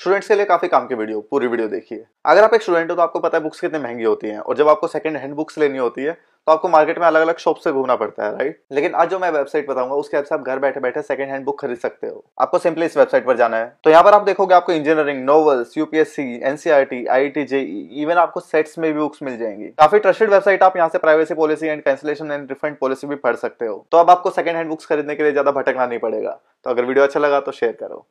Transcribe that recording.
students के लिए काफी काम की वीडियो पूरी वीडियो देखिए अगर आप एक स्टूडेंट हो तो आपको पता है बुक्स कितनी महंगी होती हैं और जब आपको सेकंड हैंड बुक्स लेनी होती है तो आपको मार्केट में अलग अलग शॉप से घूमना पड़ता है राइट लेकिन आज जो मैं वेबसाइट बताऊंगा उसके से आप घर बैठे बैठे सेकंड हैंड बुक खरीद सकते हो आपको सिंपली इस वेबसाइट पर जाना है तो यहाँ पर आप देखोगे आपको engineering novels UPSC NCERT I T JEE even आपको सेट्स में भी बुक्स मिल जाएंगी काफी ट्रस्टेड वेबसाइट आप यहाँ से privacy policy and cancellation and refund policy भी पढ़ सकते हो तो अब आपको सेकंड हैंड बुक्स खरीदने के लिए ज्यादा भटकना नहीं पड़ेगा तो अगर वीडियो अच्छा लगा तो शेयर करो